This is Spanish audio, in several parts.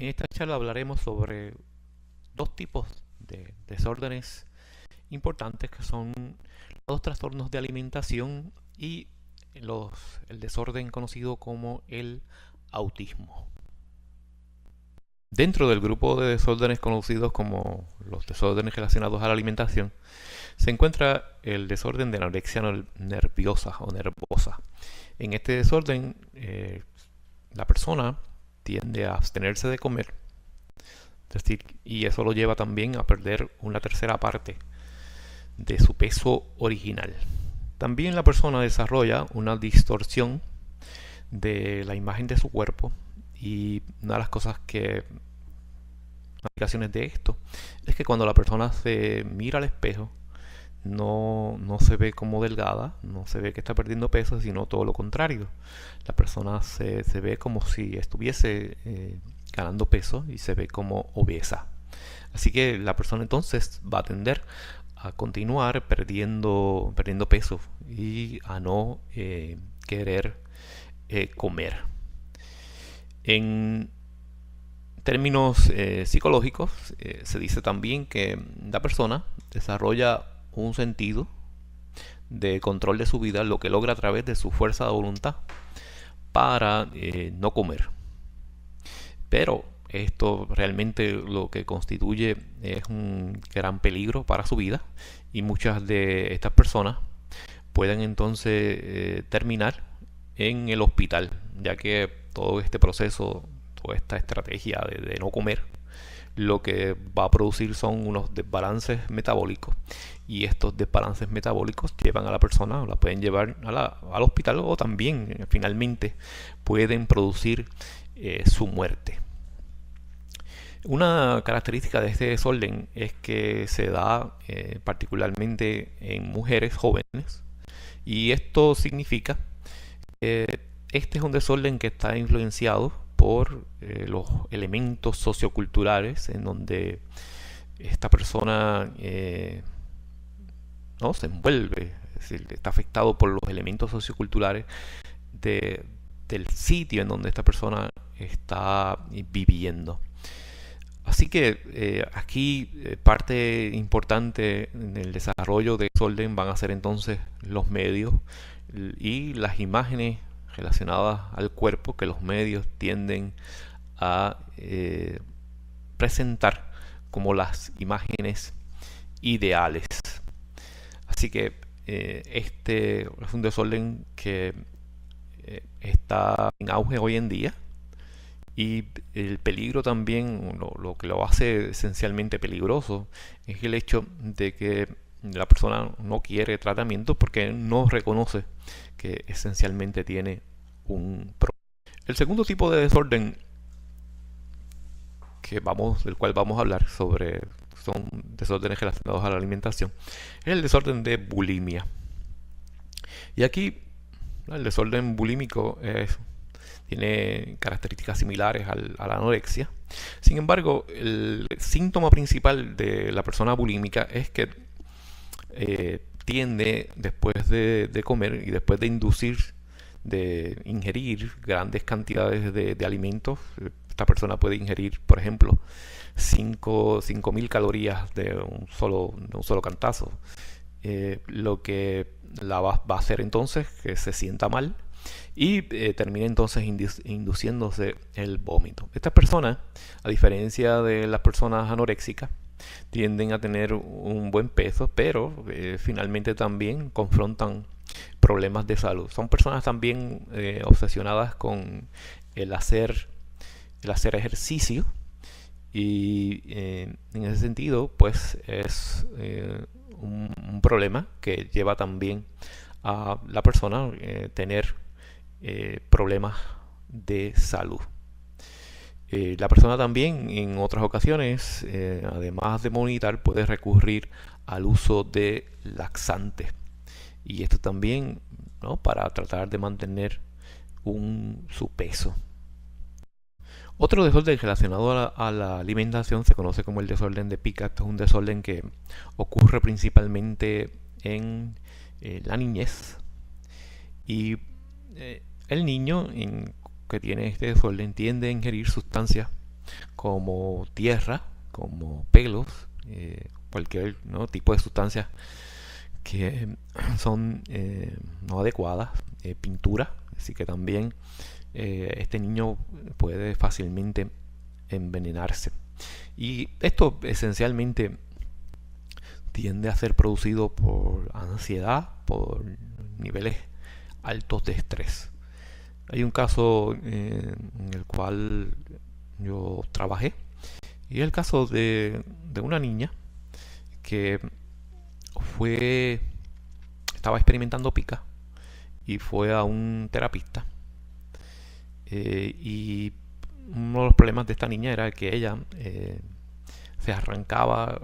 En esta charla hablaremos sobre dos tipos de desórdenes importantes que son los trastornos de alimentación y el desorden conocido como el autismo. Dentro del grupo de desórdenes conocidos como los desórdenes relacionados a la alimentación, se encuentra el desorden de anorexia nerviosa o nervosa. En este desorden, eh, la persona tiende a abstenerse de comer. y eso lo lleva también a perder una tercera parte de su peso original. También la persona desarrolla una distorsión de la imagen de su cuerpo y una de las cosas que aplicaciones de esto es que cuando la persona se mira al espejo no, no se ve como delgada, no se ve que está perdiendo peso, sino todo lo contrario. La persona se, ve como si estuviese eh, ganando peso y se ve como obesa. Así que la persona entonces va a tender a continuar perdiendo, perdiendo peso y a no eh, querer eh, comer. En términos psicológicos, se dice también que la persona desarrolla un sentido de control de su vida, lo que logra a través de su fuerza de voluntad para eh, no comer. Pero esto realmente lo que constituye es un gran peligro para su vida y muchas de estas personas pueden entonces eh, terminar en el hospital, ya que todo este proceso, toda esta estrategia de no comer, lo que va a producir son unos desbalances metabólicos. Y estos desbalances metabólicos llevan a la persona, la pueden llevar a al hospital o también eh, finalmente pueden producir eh, su muerte. Una característica de este desorden es que se da eh, particularmente en mujeres jóvenes y esto significa que este es un desorden que está influenciado por eh, los elementos socioculturales en donde esta persona eh, ¿no? se envuelve, está afectado por los elementos socioculturales de, del sitio en donde esta persona está viviendo. Así que eh, aquí parte importante en el desarrollo de Solden van a ser entonces los medios y las imágenes relacionadas al cuerpo que los medios tienden a eh, presentar como las imágenes ideales. Así que eh, este es un desorden que eh, está en auge hoy en día y el peligro también, lo que lo hace esencialmente peligroso, es el hecho de que la persona no quiere tratamiento porque no reconoce que esencialmente tiene un problema. El segundo tipo de desorden que vamos, del cual vamos a hablar sobre son desórdenes relacionados a la alimentación, es el desorden de bulimia. Y aquí el desorden bulímico tiene características similares a la anorexia. Sin embargo, el síntoma principal de la persona bulímica es que eh, tiende después de, comer y después de inducir, de ingerir grandes cantidades de, alimentos, eh, esta persona puede ingerir, por ejemplo, 5.000 calorías de un solo, un solo cantazo. Eh, lo que la va, a hacer entonces que se sienta mal y termina entonces induciéndose el vómito. Esta persona, a diferencia de las personas anoréxicas, tienden a tener un buen peso, pero eh, finalmente también confrontan problemas de salud. Son personas también eh, obsesionadas con el hacer, el hacer ejercicio y eh, en ese sentido pues es un, un, problema que lleva también a la persona tener problemas de salud. Eh, la persona también en otras ocasiones, eh, además de monitorar puede recurrir al uso de laxantes. Y esto también para tratar de mantener un, su peso. Otro desorden relacionado a la, alimentación se conoce como el desorden de Pica. es un desorden que ocurre principalmente en eh, la niñez. Y el niño en que tiene este desorden entiende ingerir sustancias como tierra, como pelos, eh, cualquier tipo de sustancias que son eh, no adecuadas, eh, pintura, así que también este niño puede fácilmente envenenarse. Y esto esencialmente tiende a ser producido por ansiedad, por niveles altos de estrés. Hay un caso eh, en el cual yo trabajé y es el caso de, una niña que fue estaba experimentando pica y fue a un terapista eh, y uno de los problemas de esta niña era que ella eh, se arrancaba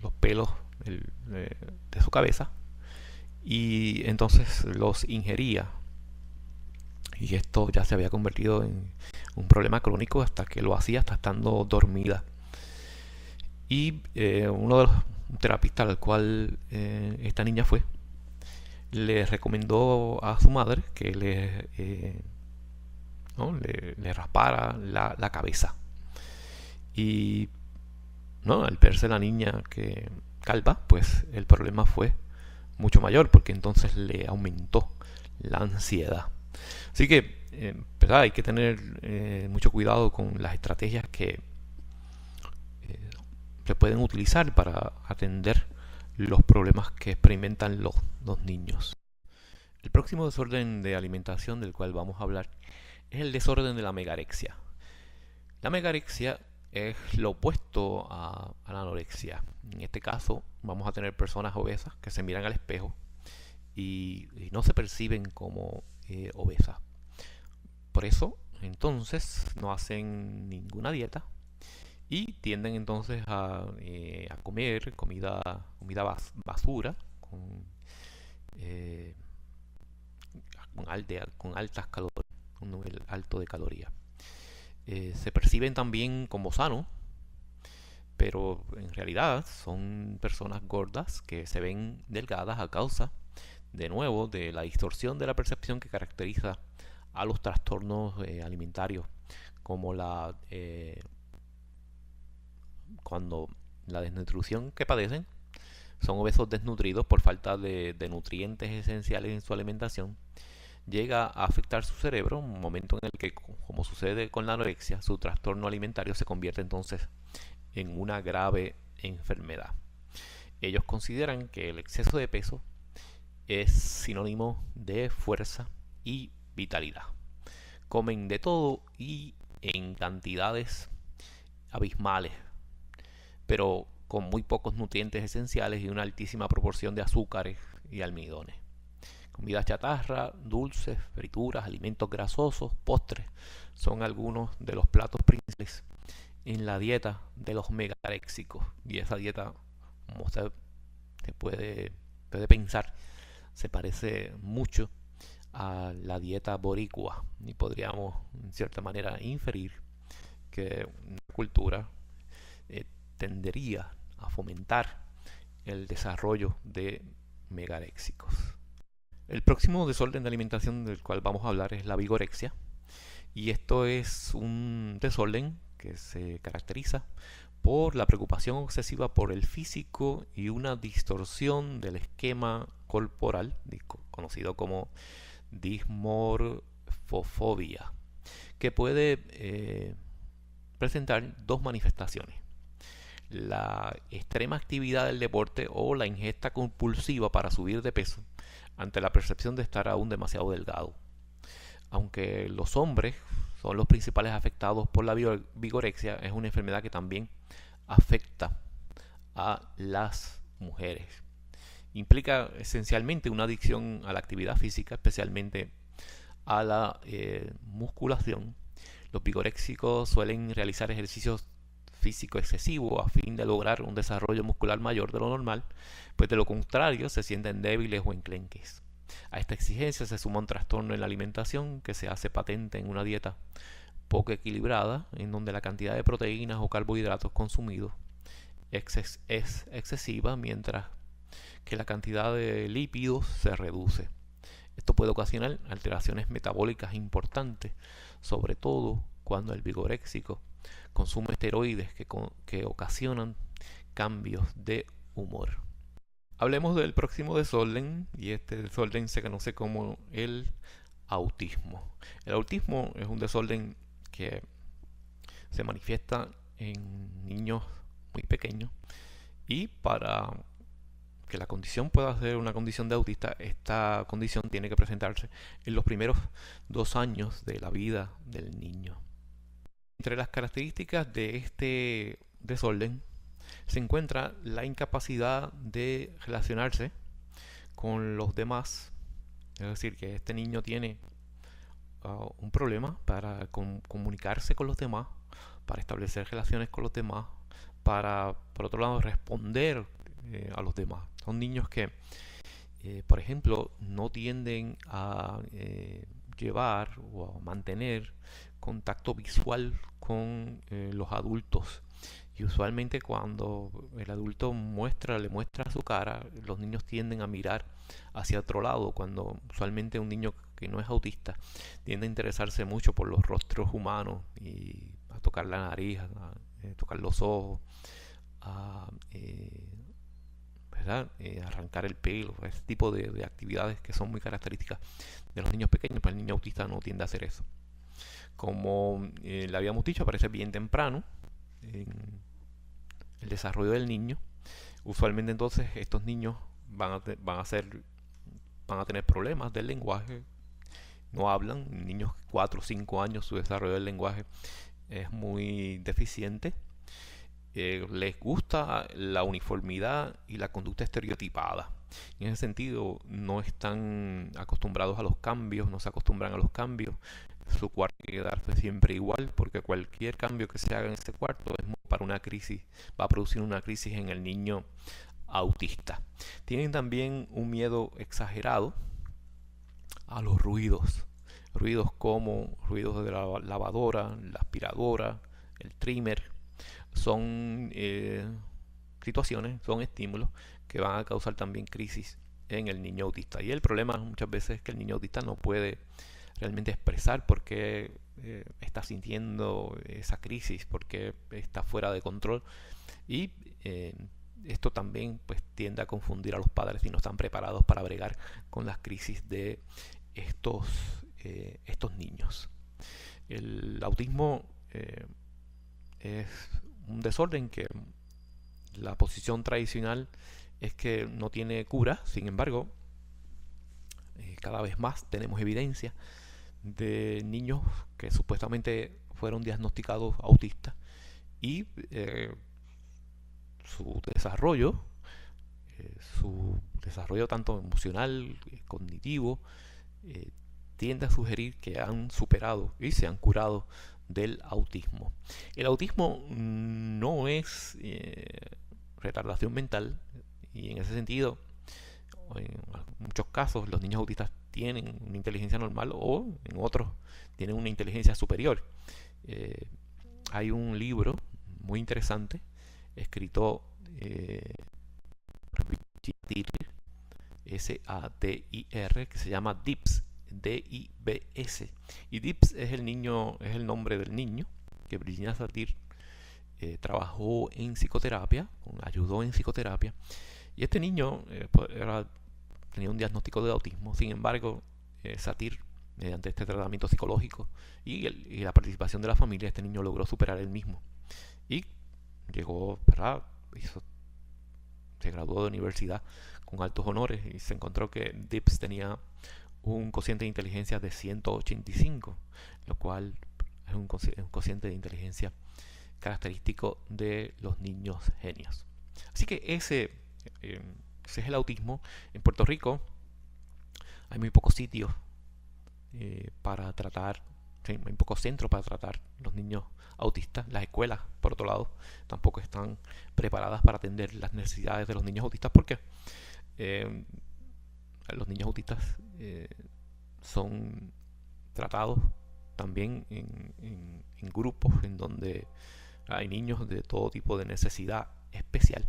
los pelos de su cabeza y entonces los ingería y esto ya se había convertido en un problema crónico hasta que lo hacía hasta estando dormida. Y eh, uno de los terapistas al cual eh, esta niña fue, le recomendó a su madre que eh, le, le, raspara la, la, cabeza. Y ¿no? al verse la niña que calva, pues el problema fue mucho mayor, porque entonces le aumentó la ansiedad. Así que eh, pues, ah, hay que tener eh, mucho cuidado con las estrategias que eh, se pueden utilizar para atender los problemas que experimentan los, niños. El próximo desorden de alimentación del cual vamos a hablar es el desorden de la megarexia. La megarexia es lo opuesto a, la anorexia. En este caso, vamos a tener personas obesas que se miran al espejo y no se perciben como eh, obesa. obesas. Por eso, entonces, no hacen ninguna dieta y tienden entonces a, eh, comer comida, comida basura con, eh, con, altas calorías, un nivel alto de calorías. se perciben también como sanos, pero en realidad son personas gordas que se ven delgadas a causa de nuevo de la distorsión de la percepción que caracteriza a los trastornos eh, alimentarios, como la eh, cuando la desnutrición que padecen son obesos desnutridos por falta de, de, nutrientes esenciales en su alimentación, llega a afectar su cerebro, un momento en el que, como sucede con la anorexia, su trastorno alimentario se convierte entonces en una grave enfermedad. Ellos consideran que el exceso de peso es sinónimo de fuerza y vitalidad. Comen de todo y en cantidades abismales, pero con muy pocos nutrientes esenciales y una altísima proporción de azúcares y almidones. comida chatarra, dulces, frituras, alimentos grasosos, postres son algunos de los platos principales en la dieta de los megaléxicos Y esa dieta, como usted, se puede pensar, se parece mucho a la dieta boricua y podríamos en cierta manera inferir que una cultura eh, tendería a fomentar el desarrollo de megaléxicos. El próximo desorden de alimentación del cual vamos a hablar es la vigorexia y esto es un desorden que se caracteriza por la preocupación obsesiva por el físico y una distorsión del esquema corporal, conocido como dismorfofobia, que puede eh, presentar dos manifestaciones. La extrema actividad del deporte o la ingesta compulsiva para subir de peso ante la percepción de estar aún demasiado delgado. Aunque los hombres son los principales afectados por la vigorexia. Es una enfermedad que también afecta a las mujeres. Implica esencialmente una adicción a la actividad física, especialmente a la eh, musculación. Los vigorexicos suelen realizar ejercicios físicos excesivos a fin de lograr un desarrollo muscular mayor de lo normal, pues de lo contrario se sienten débiles o enclenques. A esta exigencia se suma un trastorno en la alimentación que se hace patente en una dieta poco equilibrada, en donde la cantidad de proteínas o carbohidratos consumidos es excesiva, mientras que la cantidad de lípidos se reduce. Esto puede ocasionar alteraciones metabólicas importantes, sobre todo cuando el vigoréxico consume esteroides que, que ocasionan cambios de humor. Hablemos del próximo desorden y este desorden se conoce como el autismo. El autismo es un desorden que se manifiesta en niños muy pequeños y para que la condición pueda ser una condición de autista, esta condición tiene que presentarse en los primeros dos años de la vida del niño. Entre las características de este desorden se encuentra la incapacidad de relacionarse con los demás. Es decir, que este niño tiene ah, un problema para comunicarse con los demás, para establecer relaciones con los demás, para, por otro lado, responder eh, a los demás. Son niños que, eh, por ejemplo, no tienden a eh, llevar o a mantener contacto visual con los adultos y usualmente cuando el adulto muestra, le muestra su cara, los niños tienden a mirar hacia otro lado, cuando usualmente un niño que no es autista tiende a interesarse mucho por los rostros humanos y a tocar la nariz, a, eh, tocar los ojos, a, eh, ¿verdad? Eh, arrancar el pelo, ese tipo de, actividades que son muy características de los niños pequeños, pero pues el niño autista no tiende a hacer eso. Como le habíamos dicho, aparece bien temprano, el desarrollo del niño. Usualmente entonces estos niños van a, ser, van a tener problemas del lenguaje, no hablan, niños 4 o 5 años su desarrollo del lenguaje es muy deficiente. Eh, les gusta la uniformidad y la conducta estereotipada. en ese sentido, no están acostumbrados a los cambios, no se acostumbran a los cambios, su cuarto tiene que quedarse siempre igual porque cualquier cambio que se haga en ese cuarto es para una crisis, va a producir una crisis en el niño autista. Tienen también un miedo exagerado a los ruidos. Ruidos como ruidos de la lavadora, la aspiradora, el trimmer. Son eh, situaciones, son estímulos que van a causar también crisis en el niño autista. Y el problema muchas veces es que el niño autista no puede realmente expresar por qué eh, está sintiendo esa crisis, por qué está fuera de control. Y eh, esto también pues, tiende a confundir a los padres si no están preparados para bregar con las crisis de estos, eh, estos niños. El autismo es un desorden que la posición tradicional es que no tiene cura, sin embargo, cada vez más tenemos evidencia de niños que supuestamente fueron diagnosticados autistas y eh, su desarrollo, eh, su desarrollo tanto emocional, eh, cognitivo, tiende a sugerir que han superado y se han curado del autismo. El autismo no es retardación mental y en ese sentido en muchos casos los niños autistas tienen una inteligencia normal o en otros tienen una inteligencia superior. Eh, hay un libro muy interesante escrito eh, S-A-T-I-R que se llama DIPS D-I-B-S y DIPS es el niño es el nombre del niño que Virginia Satir eh, trabajó en psicoterapia ayudó en psicoterapia y este niño eh, pues, era tenía un diagnóstico de autismo. Sin embargo, eh, Satir, mediante este tratamiento psicológico y, la participación de la familia, este niño logró superar el mismo. Y llegó, se graduó de universidad con altos honores y se encontró que Dips tenía un cociente de inteligencia de 185, lo cual es un, cociente de inteligencia característico de los niños genios. Así que ese... Eh, ese es el autismo. En Puerto Rico hay muy pocos sitios eh, para tratar, hay muy pocos centros para tratar los niños autistas. Las escuelas, por otro lado, tampoco están preparadas para atender las necesidades de los niños autistas porque eh, los niños autistas eh, son tratados también en, en grupos en donde hay niños de todo tipo de necesidad especial.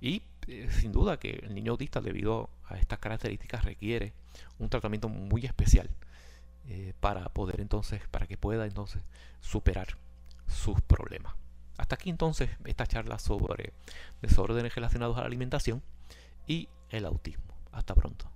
Y eh, sin duda que el niño autista, debido a estas características, requiere un tratamiento muy especial eh, para poder entonces, para que pueda entonces superar sus problemas. Hasta aquí entonces esta charla sobre desórdenes relacionados a la alimentación y el autismo. Hasta pronto.